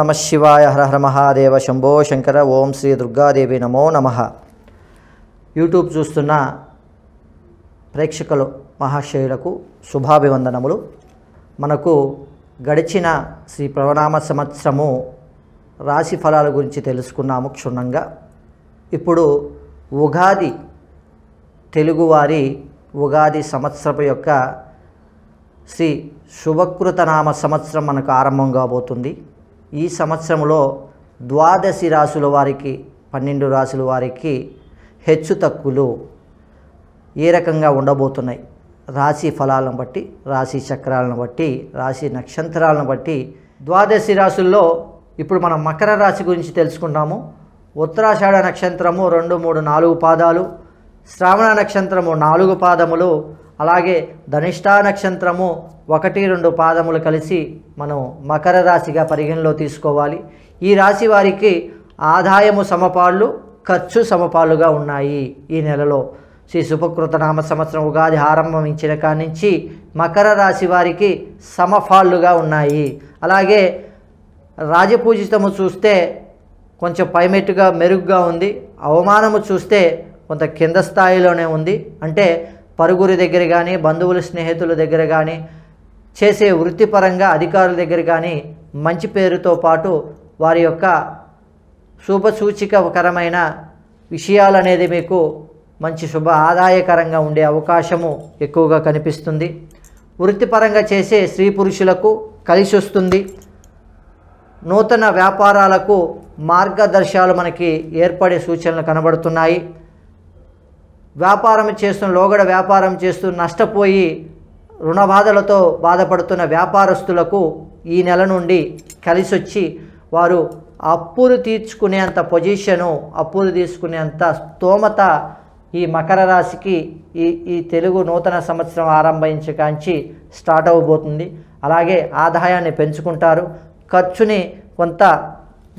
నమ శివాయ హర హర మహాదేవ శంభో శంకర ఓం శ్రీ దుర్గాదేవి నమో నమ యూట్యూబ్ చూస్తున్న ప్రేక్షకులు మహాశయులకు శుభాభివందనములు మనకు గడిచిన శ్రీ ప్రవణామ సంవత్సరము రాశి ఫలాల గురించి తెలుసుకున్నాము క్షుణ్ణంగా ఇప్పుడు ఉగాది తెలుగువారి ఉగాది సంవత్సరపు యొక్క శ్రీ శుభకృతనామ సంవత్సరం మనకు ఆరంభం కాబోతుంది ఈ సంవత్సరంలో ద్వాదశి రాసుల వారికి పన్నెండు రాసుల వారికి హెచ్చు తక్కువలు ఏ రకంగా ఉండబోతున్నాయి రాశి ఫలాలను బట్టి రాశి చక్రాలను బట్టి రాశి నక్షత్రాలను బట్టి ద్వాదశి రాశుల్లో ఇప్పుడు మనం మకర రాశి గురించి తెలుసుకుంటాము ఉత్తరాషాఢ నక్షత్రము రెండు మూడు నాలుగు పాదాలు శ్రావణ నక్షత్రము నాలుగు పాదములు అలాగే ధనిష్టా నక్షత్రము ఒకటి రెండు పాదములు కలిసి మనం మకర రాశిగా పరిగణలో తీసుకోవాలి ఈ రాశి వారికి ఆదాయము సమపాళ్ళు ఖర్చు సమపాలుగా ఉన్నాయి ఈ నెలలో శ్రీ నామ సంవత్సరం ఉగాది ఆరంభించిన కాడి నుంచి మకర రాశి వారికి సమఫాళ్ళుగా ఉన్నాయి అలాగే రాజపూజితము చూస్తే కొంచెం పైమెట్టుగా మెరుగ్గా ఉంది అవమానము చూస్తే కొంత కింద స్థాయిలోనే ఉంది అంటే పరుగురి దగ్గర కానీ బంధువుల స్నేహితుల దగ్గర కానీ చేసే వృత్తిపరంగా అధికారుల దగ్గర కానీ మంచి పేరుతో పాటు వారి యొక్క శుభసూచికకరమైన విషయాలనేది మీకు మంచి శుభ ఆదాయకరంగా ఉండే అవకాశము ఎక్కువగా కనిపిస్తుంది వృత్తిపరంగా చేసే స్త్రీ పురుషులకు కలిసి వస్తుంది నూతన వ్యాపారాలకు మార్గదర్శాలు మనకి ఏర్పడే సూచనలు కనబడుతున్నాయి వ్యాపారం చేస్తున్న లోగడ వ్యాపారం చేస్తూ నష్టపోయి రుణబాధలతో బాధపడుతున్న వ్యాపారస్తులకు ఈ నెల నుండి కలిసొచ్చి వారు అప్పులు తీర్చుకునేంత పొజిషను అప్పులు తీసుకునేంత స్తోమత ఈ మకర రాశికి ఈ ఈ తెలుగు నూతన సంవత్సరం ఆరంభించకాంచి స్టార్ట్ అవ్వబోతుంది అలాగే ఆదాయాన్ని పెంచుకుంటారు ఖర్చుని కొంత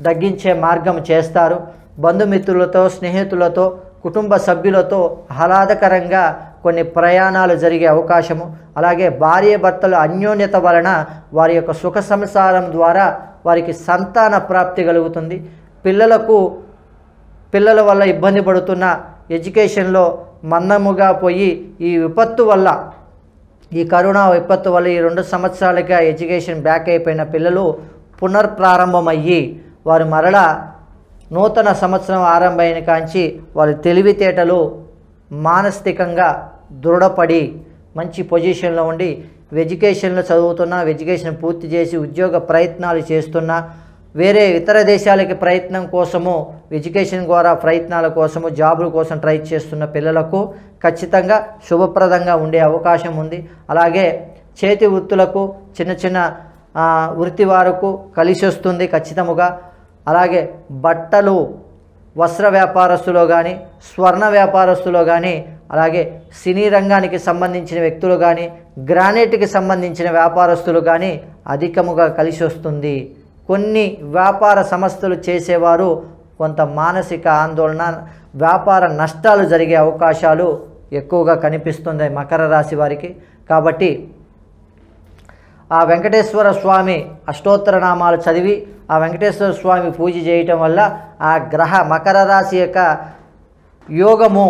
తగ్గించే మార్గం చేస్తారు బంధుమిత్రులతో స్నేహితులతో కుటుంబ సభ్యులతో ఆహ్లాదకరంగా కొన్ని ప్రయాణాలు జరిగే అవకాశము అలాగే భార్య భర్తల అన్యోన్యత వలన వారి యొక్క సుఖ సంసారం ద్వారా వారికి సంతాన ప్రాప్తి కలుగుతుంది పిల్లలకు పిల్లల వల్ల ఇబ్బంది పడుతున్న ఎడ్యుకేషన్లో మందముగా పోయి ఈ విపత్తు వల్ల ఈ కరోనా విపత్తు వల్ల ఈ రెండు సంవత్సరాలుగా ఎడ్యుకేషన్ బ్యాక్ అయిపోయిన పిల్లలు పునర్ప్రారంభమయ్యి వారు మరలా నూతన సంవత్సరం ఆరంభమైన కాంచి వారి తెలివితేటలు మానసికంగా దృఢపడి మంచి పొజిషన్లో ఉండి ఎడ్యుకేషన్లో చదువుతున్నా ఎడ్యుకేషన్ పూర్తి చేసి ఉద్యోగ ప్రయత్నాలు చేస్తున్నా వేరే ఇతర దేశాలకి ప్రయత్నం కోసము ఎడ్యుకేషన్ ద్వారా ప్రయత్నాల కోసము జాబుల కోసం ట్రై చేస్తున్న పిల్లలకు ఖచ్చితంగా శుభప్రదంగా ఉండే అవకాశం ఉంది అలాగే చేతి వృత్తులకు చిన్న చిన్న వృత్తి వారకు కలిసి వస్తుంది ఖచ్చితముగా అలాగే బట్టలు వస్త్ర వ్యాపారస్తులో కానీ స్వర్ణ వ్యాపారస్తులో కానీ అలాగే సినీ రంగానికి సంబంధించిన వ్యక్తులు కానీ గ్రానైట్కి సంబంధించిన వ్యాపారస్తులు కానీ అధికముగా కలిసి వస్తుంది కొన్ని వ్యాపార సంస్థలు చేసేవారు కొంత మానసిక ఆందోళన వ్యాపార నష్టాలు జరిగే అవకాశాలు ఎక్కువగా కనిపిస్తుంది మకర రాశి వారికి కాబట్టి ఆ వెంకటేశ్వర స్వామి అష్టోత్తర నామాలు చదివి ఆ వెంకటేశ్వర స్వామి పూజ చేయటం వల్ల ఆ గ్రహ మకర రాశి యొక్క యోగము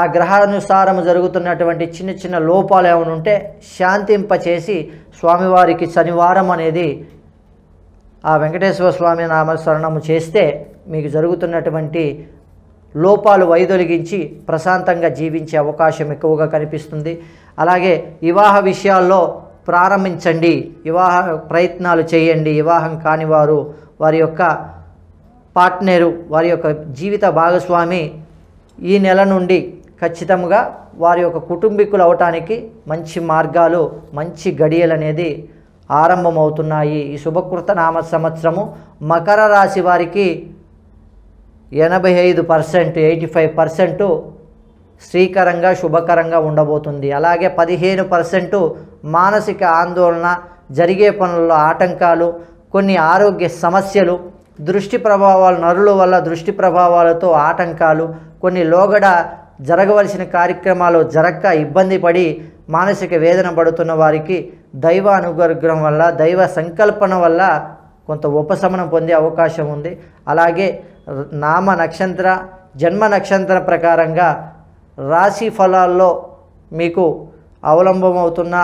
ఆ గ్రహానుసారం జరుగుతున్నటువంటి చిన్న చిన్న లోపాలు ఏమైనా ఉంటే శాంతింపచేసి స్వామివారికి శనివారం అనేది ఆ వెంకటేశ్వర స్వామి నామస్మరణము చేస్తే మీకు జరుగుతున్నటువంటి లోపాలు వైదొలిగించి ప్రశాంతంగా జీవించే అవకాశం ఎక్కువగా కనిపిస్తుంది అలాగే వివాహ విషయాల్లో ప్రారంభించండి వివాహ ప్రయత్నాలు చేయండి వివాహం కాని వారు వారి యొక్క పార్ట్నరు వారి యొక్క జీవిత భాగస్వామి ఈ నెల నుండి ఖచ్చితంగా వారి యొక్క కుటుంబీకులు అవటానికి మంచి మార్గాలు మంచి గడియలు అనేది ఆరంభమవుతున్నాయి ఈ శుభకృత నామ సంవత్సరము మకర రాశి వారికి ఎనభై ఐదు పర్సెంట్ ఎయిటీ ఫైవ్ పర్సెంటు శ్రీకరంగా శుభకరంగా ఉండబోతుంది అలాగే పదిహేను పర్సెంట్ మానసిక ఆందోళన జరిగే పనుల్లో ఆటంకాలు కొన్ని ఆరోగ్య సమస్యలు దృష్టి ప్రభావాలు నరుల వల్ల దృష్టి ప్రభావాలతో ఆటంకాలు కొన్ని లోగడ జరగవలసిన కార్యక్రమాలు జరక్క ఇబ్బంది పడి మానసిక వేదన పడుతున్న వారికి దైవ అనుగ్రహం వల్ల దైవ సంకల్పన వల్ల కొంత ఉపశమనం పొందే అవకాశం ఉంది అలాగే నామ నక్షత్ర జన్మ నక్షత్ర ప్రకారంగా రాశి ఫలాల్లో మీకు అవలంబమవుతున్న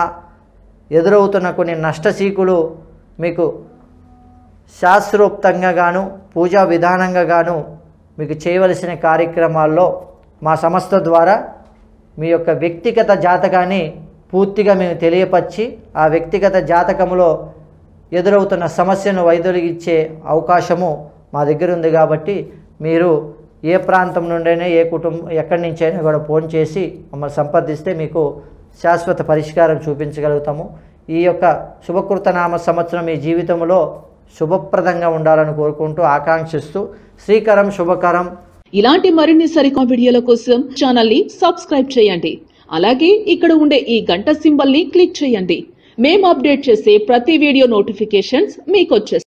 ఎదురవుతున్న కొన్ని నష్టచీకులు మీకు శాస్త్రోక్తంగా గాను పూజా విధానంగా గాను మీకు చేయవలసిన కార్యక్రమాల్లో మా సంస్థ ద్వారా మీ యొక్క వ్యక్తిగత జాతకాన్ని పూర్తిగా మేము తెలియపరిచి ఆ వ్యక్తిగత జాతకంలో ఎదురవుతున్న సమస్యను వైదొలిగించే అవకాశము మా దగ్గర ఉంది కాబట్టి మీరు ఏ ప్రాంతం నుండైనా ఏ కుటుంబం ఎక్కడి నుంచైనా కూడా ఫోన్ చేసి మమ్మల్ని సంప్రదిస్తే మీకు శాశ్వత పరిష్కారం చూపించగలుగుతాము ఈ యొక్క శుభకృతనామ సంవత్సరం మీ జీవితంలో శుభప్రదంగా ఉండాలని కోరుకుంటూ ఆకాంక్షిస్తూ శ్రీకరం శుభకరం ఇలాంటి మరిన్ని సరికా వీడియోల కోసం ఛానల్ ని సబ్స్క్రైబ్ చేయండి అలాగే ఇక్కడ ఉండే ఈ గంట సింబల్ ని క్లిక్ చేయండి మేము అప్డేట్ చేసే ప్రతి వీడియో నోటిఫికేషన్స్ మీకు